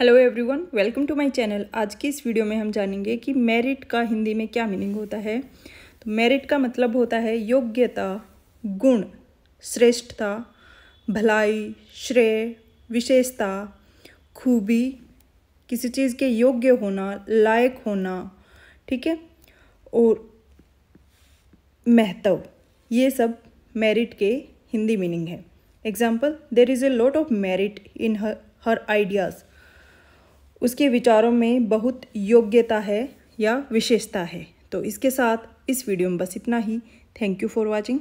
hello everyone welcome to my channel आज की इस वीडियो में हम जानेंगे कि मेरिट का हिंदी में क्या मीनिंग होता है तो मेरिट का मतलब होता है योग्यता गुण श्रेष्ठता भलाई श्रेय विशेषता खूबी किसी चीज़ के योग्य होना लायक होना ठीक है और महत्व ये सब मेरिट के हिंदी मीनिंग है example there is a lot of merit in her her ideas उसके विचारों में बहुत योग्यता है या विशेषता है तो इसके साथ इस वीडियो में बस इतना ही थैंक यू फॉर वॉचिंग